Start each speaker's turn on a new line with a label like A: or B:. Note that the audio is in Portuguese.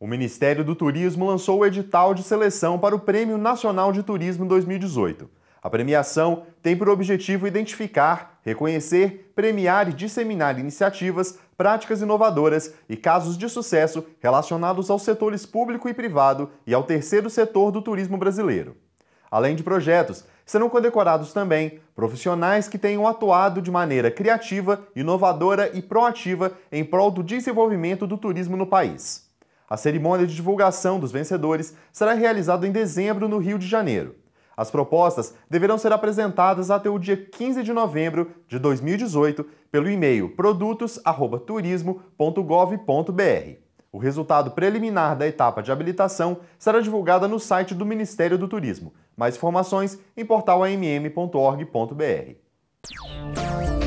A: O Ministério do Turismo lançou o edital de seleção para o Prêmio Nacional de Turismo 2018. A premiação tem por objetivo identificar, reconhecer, premiar e disseminar iniciativas, práticas inovadoras e casos de sucesso relacionados aos setores público e privado e ao terceiro setor do turismo brasileiro. Além de projetos, serão condecorados também profissionais que tenham atuado de maneira criativa, inovadora e proativa em prol do desenvolvimento do turismo no país. A cerimônia de divulgação dos vencedores será realizada em dezembro no Rio de Janeiro. As propostas deverão ser apresentadas até o dia 15 de novembro de 2018 pelo e-mail produtos@turismo.gov.br. O resultado preliminar da etapa de habilitação será divulgada no site do Ministério do Turismo. Mais informações em portalam.mm.org.br.